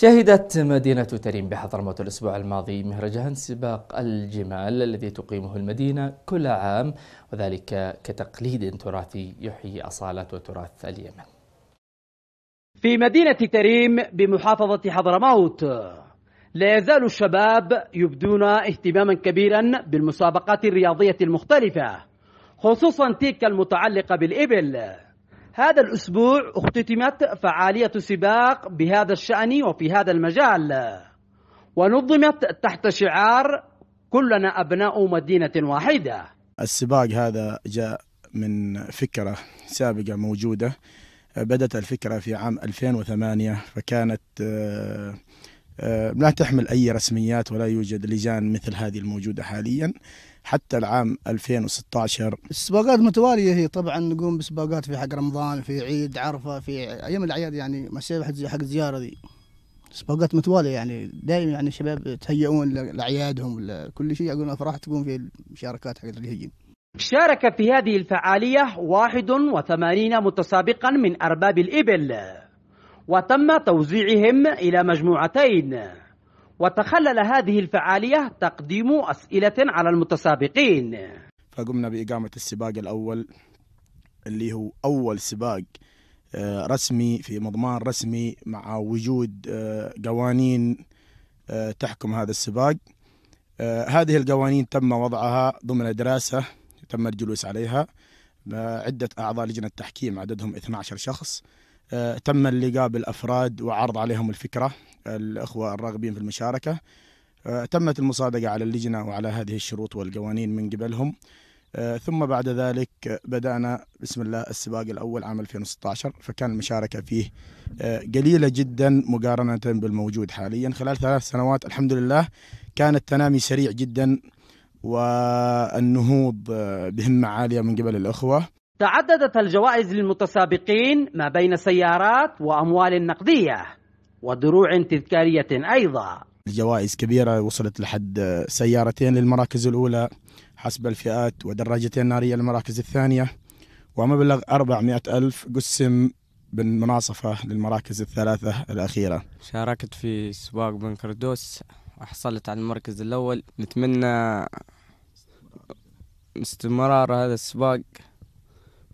شهدت مدينة تريم بحضرموت الأسبوع الماضي مهرجان سباق الجمال الذي تقيمه المدينة كل عام وذلك كتقليد تراثي يحيي أصالة وتراث اليمن في مدينة تريم بمحافظة حضرموت لا يزال الشباب يبدون اهتماما كبيرا بالمسابقات الرياضية المختلفة خصوصا تلك المتعلقة بالإبل هذا الأسبوع اختتمت فعالية سباق بهذا الشأن وفي هذا المجال ونظمت تحت شعار كلنا أبناء مدينة واحدة السباق هذا جاء من فكرة سابقة موجودة بدأت الفكرة في عام 2008 فكانت آه، آه، لا تحمل أي رسميات ولا يوجد لجان مثل هذه الموجودة حاليا حتى العام 2016 السباقات متوالية هي طبعا نقوم بسباقات في حق رمضان في عيد عرفة في أيام الأعياد يعني مسيرة حق الزيارة دي سباقات متوالية يعني دائما يعني الشباب تهيئون لأعيادهم كل شيء يقولون أفراح تقوم في المشاركات حق الهجين شارك في هذه الفعالية 81 متسابقا من أرباب الإبل وتم توزيعهم إلى مجموعتين وتخلل هذه الفعالية تقديم أسئلة على المتسابقين فقمنا بإقامة السباق الأول اللي هو أول سباق آه، رسمي في مضمار رسمي مع وجود آه، قوانين آه، تحكم هذا السباق هذه القوانين تم وضعها ضمن دراسة تم الجلوس عليها عدة أعضاء لجنة تحكيم عددهم 12 شخص آه، تم اللقاء بالافراد وعرض عليهم الفكره الاخوه الراغبين في المشاركه آه، تمت المصادقه على اللجنه وعلى هذه الشروط والقوانين من قبلهم آه، ثم بعد ذلك بدأنا بسم الله السباق الأول عام 2016 فكان المشاركة فيه قليلة جدا مقارنة بالموجود حاليا خلال ثلاث سنوات الحمد لله كان التنامي سريع جدا والنهوض بهمة عالية من قبل الأخوة تعددت الجوائز للمتسابقين ما بين سيارات وأموال نقدية ودروع تذكارية أيضا الجوائز كبيرة وصلت لحد سيارتين للمراكز الأولى حسب الفئات ودراجتين نارية للمراكز الثانية ومبلغ 400 ألف قسم بالمناصفة للمراكز الثلاثة الأخيرة شاركت في سباق بن كردوس وحصلت على المركز الأول نتمنى استمرار هذا السباق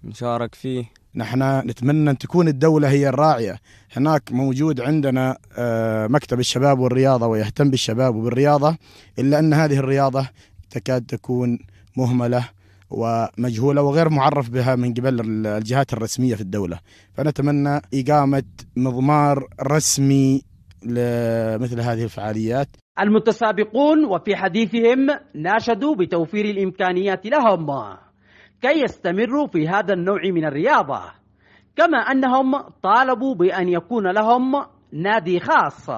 نشارك فيه نحن نتمنى أن تكون الدولة هي الراعية هناك موجود عندنا آه، مكتب الشباب والرياضة ويهتم بالشباب وبالرياضة إلا أن هذه الرياضة تكاد تكون مهملة ومجهولة وغير معرف بها من قبل الجهات الرسمية في الدولة فنتمنى إقامة مضمار رسمي لمثل هذه الفعاليات المتسابقون وفي حديثهم ناشدوا بتوفير الإمكانيات لهم كي يستمروا في هذا النوع من الرياضة كما أنهم طالبوا بأن يكون لهم نادي خاص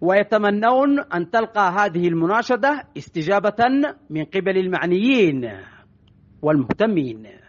ويتمنون أن تلقى هذه المناشدة استجابة من قبل المعنيين والمهتمين